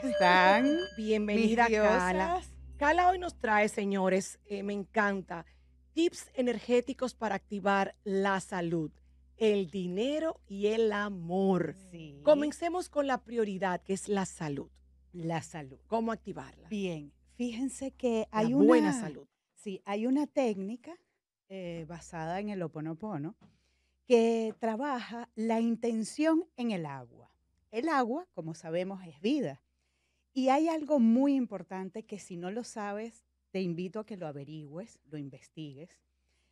¿cómo están? Bienvenida, Cala. Cala hoy nos trae, señores, eh, me encanta, tips energéticos para activar la salud, el dinero y el amor. Comencemos con la prioridad, que es la salud. La salud. ¿Cómo activarla? Bien, fíjense que hay una... Buena salud. Sí, hay una técnica eh, basada en el oponopono que trabaja la intención en el agua. El agua, como sabemos, es vida. Y hay algo muy importante que si no lo sabes, te invito a que lo averigües, lo investigues,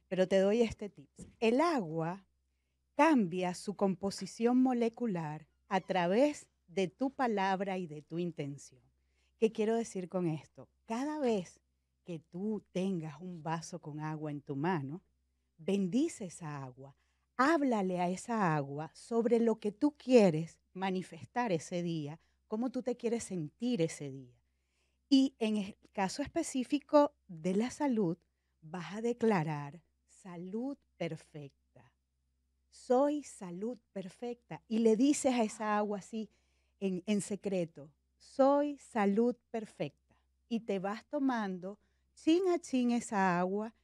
pero te doy este tip. El agua cambia su composición molecular a través de tu palabra y de tu intención. ¿Qué quiero decir con esto? Cada vez que tú tengas un vaso con agua en tu mano, bendice esa agua, háblale a esa agua sobre lo que tú quieres manifestar ese día cómo tú te quieres sentir ese día. Y en el caso específico de la salud, vas a declarar salud perfecta. Soy salud perfecta. Y le dices a esa agua así en, secreto, soy salud perfecta. Y te vas tomando chin a chin esa agua,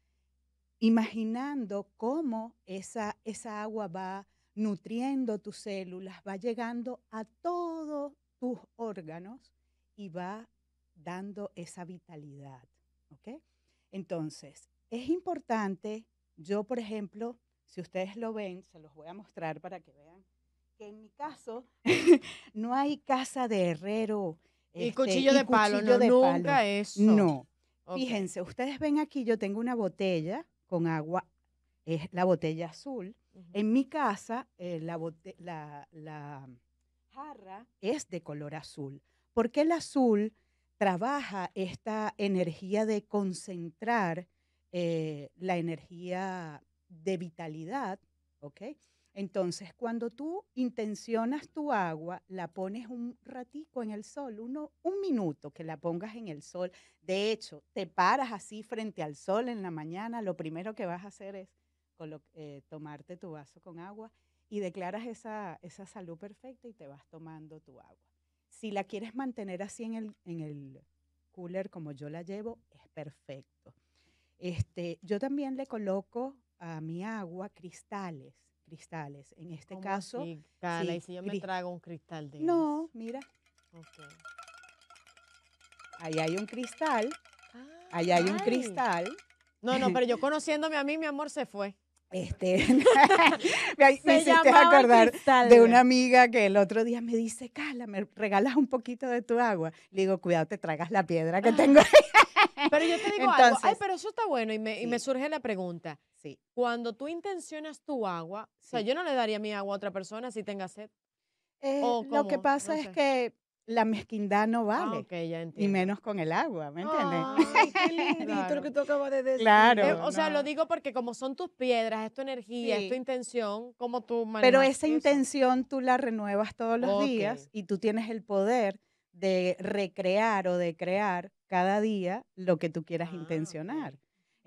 imaginando cómo esa, esa agua va nutriendo tus células, va llegando a todo tus órganos y va dando esa vitalidad. ¿ok? Entonces, es importante, yo por ejemplo, si ustedes lo ven, se los voy a mostrar para que vean que en mi caso no hay casa de herrero. Y este, cuchillo de palo, no, nunca es No. Fíjense, ustedes ven aquí, yo tengo una botella con agua, es la botella azul. En mi casa, eh, la, botella, la es de color azul, porque el azul trabaja esta energía de concentrar eh, la energía de vitalidad, ¿ok? Entonces, cuando tú intencionas tu agua, la pones un ratico en el sol, uno, un minuto que la pongas en el sol. De hecho, te paras así frente al sol en la mañana, lo primero que vas a hacer es eh, tomarte tu vaso con agua y declaras esa, esa salud perfecta y te vas tomando tu agua. Si la quieres mantener así en el, en el cooler como yo la llevo, es perfecto. Este, yo también le coloco a mi agua cristales, cristales. En este caso... ¿y si yo me trago un cristal de No, mira. Ahí hay un cristal. ahí hay un cristal. No, no, pero yo conociéndome a mí, mi amor, se fue. Este, me, hiciste acordar de una amiga que el otro día me dice, Carla, ¿me regalas un poquito de tu agua? Le digo, cuidado, te tragas la piedra que tengo. pero yo te digo algo, ay, pero eso está bueno y me, surge la pregunta. Sí. Cuando tú intencionas tu agua, o sea, yo no le daría mi agua a otra persona si tenga sed. Eh, lo que pasa es que la mezquindad no ah, vale. y menos con el agua, ¿me entiendes? Ay, qué lindito claro. lo que tú acabas de decir. Eh, o sea, lo digo porque como son tus piedras, es tu energía, es tu intención, como tú manejas Pero esa intención tú la renuevas todos los días y tú tienes el poder de recrear o de crear cada día lo que tú quieras ah, intencionar.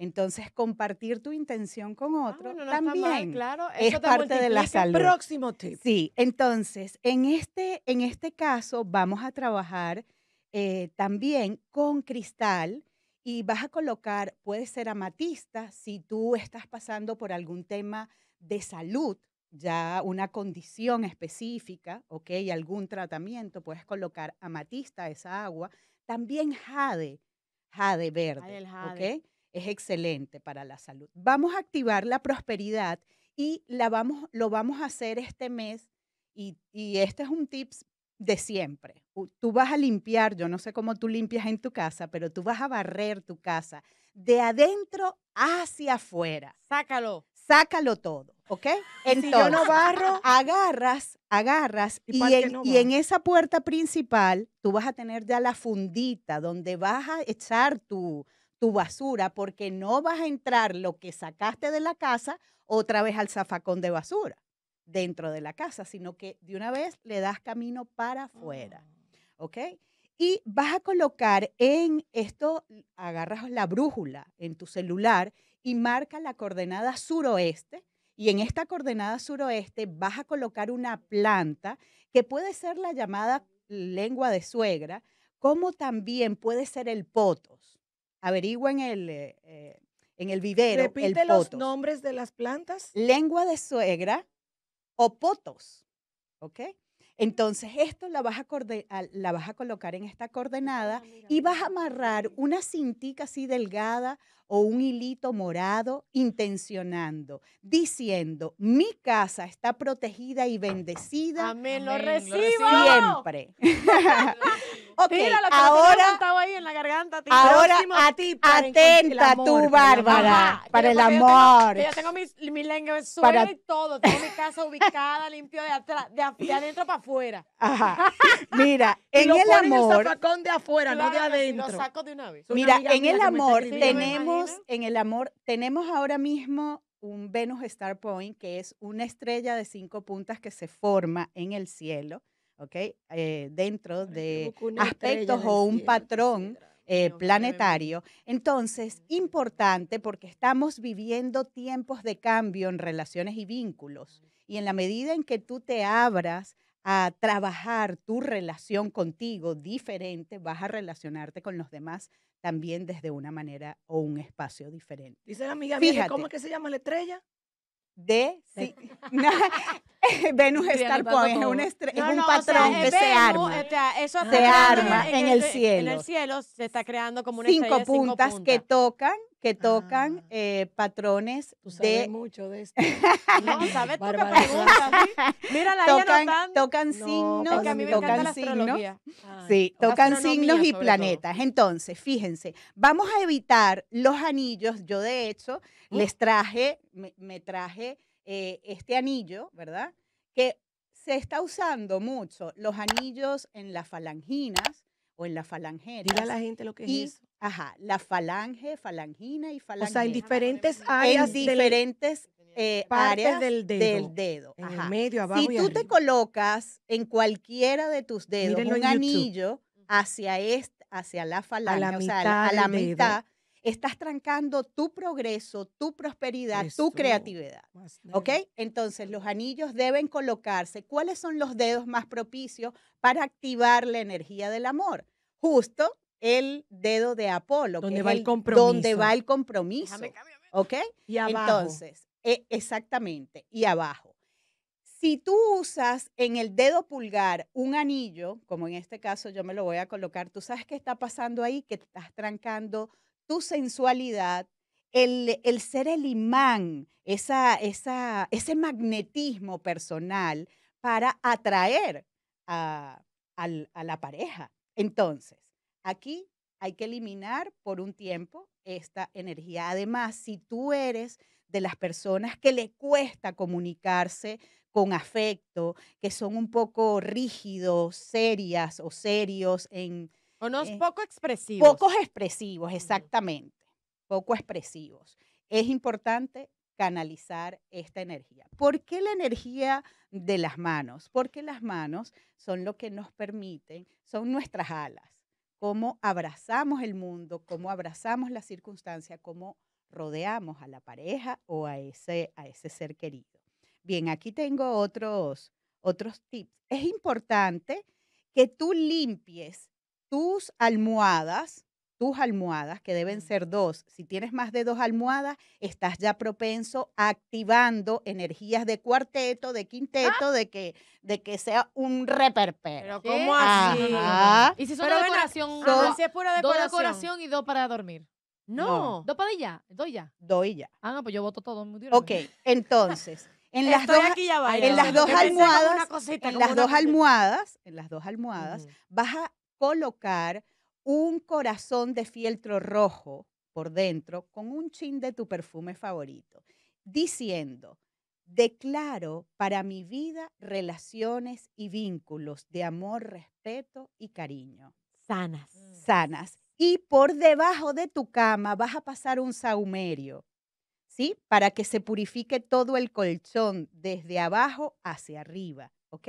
Entonces, compartir tu intención con ah, otro también claro. es parte de la salud. Próximo tip. Sí, entonces, en este, en este caso vamos a trabajar eh, también con cristal y vas a colocar, puede ser amatista, si tú estás pasando por algún tema de salud, ya una condición específica, ¿ok? Algún tratamiento, puedes colocar amatista, esa agua. También jade, jade verde, es excelente para la salud. Vamos a activar la prosperidad y la vamos, lo vamos a hacer este mes y, este es un tips de siempre. Tú vas a limpiar, yo no sé cómo tú limpias en tu casa, pero tú vas a barrer tu casa de adentro hacia afuera. Sácalo. Sácalo todo, ¿ok? Entonces, si yo no barro, agarras, agarras y, en, y, en, esa puerta principal tú vas a tener ya la fundita donde vas a echar tu, tu basura porque no vas a entrar lo que sacaste de la casa otra vez al zafacón de basura dentro de la casa, sino que de una vez le das camino para afuera. Ah. ¿Ok? Y vas a colocar en esto, agarras la brújula en tu celular y marca la coordenada suroeste. Y en esta coordenada suroeste vas a colocar una planta que puede ser la llamada lengua de suegra, como también puede ser el potos averigua en el, eh, eh, en el vivero. Repite los nombres de las plantas. Lengua de suegra o potos. ¿Ok? Entonces, esto la vas a, la vas a colocar en esta coordenada y vas a amarrar una cintica así delgada o un hilito morado intencionando, diciendo, mi casa está protegida y bendecida. Amén, lo recibo. Siempre. ok, ahora, ahí en la garganta, tí, ahora a ti, atenta tú, Bárbara, para el amor. Yo tengo, mi, lengua suelta y todo, tengo mi casa ubicada, limpio de, atrás, de, adentro para afuera. Mira, en el amor... el de afuera, no de adentro. Lo saco de una vez. Mira, en el amor tenemos en el amor, tenemos ahora mismo un Venus Star Point, que es una estrella de cinco puntas que se forma en el cielo, ¿ok? Eh, dentro de aspectos o un patrón eh, planetario. Entonces, importante porque estamos viviendo tiempos de cambio en relaciones y vínculos. Y en la medida en que tú te abras a trabajar tu relación contigo diferente, vas a relacionarte con los demás también desde una manera o un espacio diferente. Dice la amiga, Fíjate, ¿cómo es que se llama la estrella? De, sí, Venus Star Point es un, es un patrón que se arma. se arma en, el, cielo. En el cielo se está creando como una cinco estrella cinco puntas que tocan que ah. tocan eh, patrones Tú sabes de mucho de esto. no, sabes tú Bárbara, pregunta. preguntas. Mira la tocan, tocan signos, no, a tocan signos. Ah, sí, tocan signos y planetas. Entonces, fíjense, vamos a evitar los anillos. Yo de hecho mm. les traje me traje eh, este anillo, ¿verdad? Que se está usando mucho los anillos en las falanginas o en las falangeras. Diga a la gente lo que es Ajá, la falange, falangina y falange. O sea, en diferentes áreas. En diferentes eh, áreas del dedo. Del medio, Si tú te colocas en cualquiera de tus dedos un anillo hacia, hacia la falange, o sea, a la mitad estás trancando tu progreso, tu prosperidad, tu creatividad. ¿Ok? Entonces, los anillos deben colocarse. ¿Cuáles son los dedos más propicios para activar la energía del amor? Justo el dedo de Apolo. Donde va el, compromiso. Donde va el compromiso. ¿Ok? Y abajo. Entonces, e, exactamente, y abajo. Si tú usas en el dedo pulgar un anillo, como en este caso yo me lo voy a colocar, tú sabes qué está pasando ahí, que estás trancando tu sensualidad, el, el ser el imán, esa, esa, ese magnetismo personal para atraer a la pareja. Entonces, aquí hay que eliminar por un tiempo esta energía. Además, si tú eres de las personas que le cuesta comunicarse con afecto, que son un poco rígidos, serias o serios en, no, es poco expresivos. Pocos expresivos, exactamente. Poco expresivos. Es importante canalizar esta energía. ¿Por qué la energía de las manos? Porque las manos son lo que nos permiten, son nuestras alas, cómo abrazamos el mundo, cómo abrazamos la circunstancia, cómo rodeamos a la pareja o a ese, a ese ser querido. Bien, aquí tengo otros, otros tips. Es importante que tú limpies tus almohadas, tus almohadas, que deben ser dos, si tienes más de dos almohadas, estás ya propenso a activando energías de cuarteto, de ah. quinteto, de, que, de que sea un reperpero. Pero ¿cómo así? Y si son es pura decoración. y dos para dormir. No. ¿Dos para ya? dos ya? y ya. Ah, no, pues yo voto todo. mundo. Ok, entonces... En las, dos, en las dos, almohadas, en las dos almohadas, en las dos almohadas, vas a colocar un corazón de fieltro rojo por dentro con un chin de tu perfume favorito, diciendo, declaro para mi vida relaciones y vínculos de amor, respeto y cariño. Sanas. Sanas. Y por debajo de tu cama vas a pasar un saumerio, ¿sí? Para que se purifique todo el colchón desde abajo hacia arriba, ¿ok?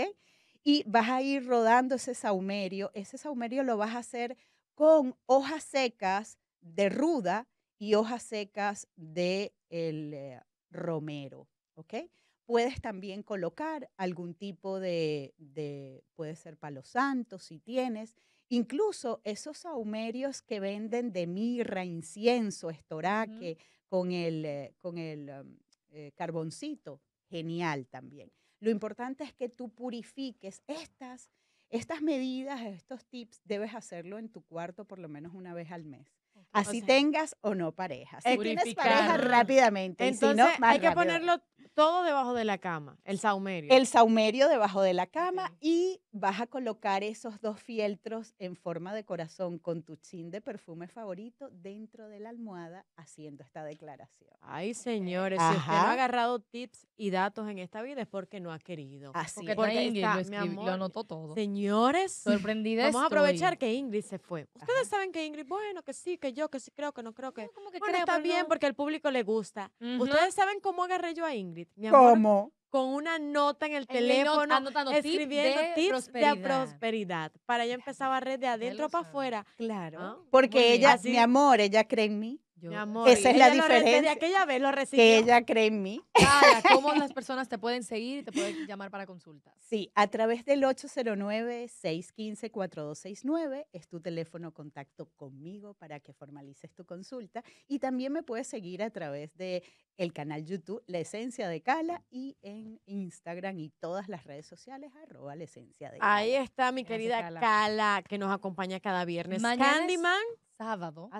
y vas a ir rodando ese saumerio. Ese saumerio lo vas a hacer con hojas secas de ruda y hojas secas de el, eh, romero, ¿ok? Puedes también colocar algún tipo de, puede ser palo santo si tienes, incluso esos saumerios que venden de mirra, incienso, estoraque, con el, eh, con el em, eh, carboncito, genial también. Lo importante es que tú purifiques estas, estas medidas, estos tips, debes hacerlo en tu cuarto por lo menos una vez al mes. Así tengas o no pareja. Si tienes pareja rápidamente. y si no, hay que ponerlo todo debajo de la cama, el saumerio. El saumerio debajo de la cama y vas a colocar esos dos fieltros en forma de corazón con tu chin de perfume favorito dentro de la almohada haciendo esta declaración. Ay, señores, si usted no ha agarrado tips y datos en esta vida es porque no ha querido. Así porque, está, lo, lo anotó todo. Señores, Vamos a aprovechar que Ingrid se fue. Ustedes saben que Ingrid, bueno, que sí, que yo, que sí creo, que no creo que... que bueno, está pues, bien porque al público le gusta. Ustedes saben cómo agarré yo a Ingrid ¿Cómo? Con una nota en el, teléfono, escribiendo de tips prosperidad. de prosperidad. Para ella empezaba a red de adentro para afuera. Claro. Ah, porque ella, mi amor, ella cree en mí. Mi amor, esa es la diferencia. aquella vez lo recibí. Que ella cree en mí. ¿cómo las personas te pueden seguir y te pueden llamar para consultas? Sí, a través del 809-615-4269 es tu teléfono contacto conmigo para que formalices tu consulta. Y también me puedes seguir a través de el canal YouTube La Esencia de Cala y en Instagram y todas las redes sociales arroba La Esencia de Cala. Ahí está mi querida Cala. que nos acompaña cada viernes. Candyman sábado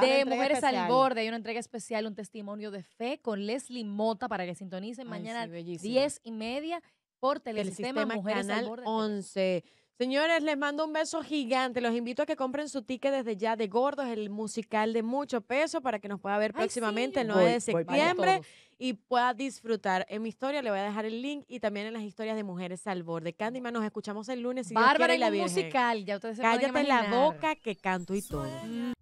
de Mujeres al Borde. Hay una entrega especial, un testimonio de fe con Leslie Mota para que sintonicen mañana sí, 10 y media por Televisión Sistema Mujeres al Borde. Señores, les mando un beso gigante. Los invito a que compren su ticket desde ya de Gordos, el musical de mucho peso, para que nos pueda ver próximamente el 9 de septiembre y pueda disfrutar. En mi historia le voy a dejar el link y también en las historias de Mujeres al Borde. Candyman, nos escuchamos el lunes. Bárbara y la musical, ya ustedes Cállate la boca que canto y todo.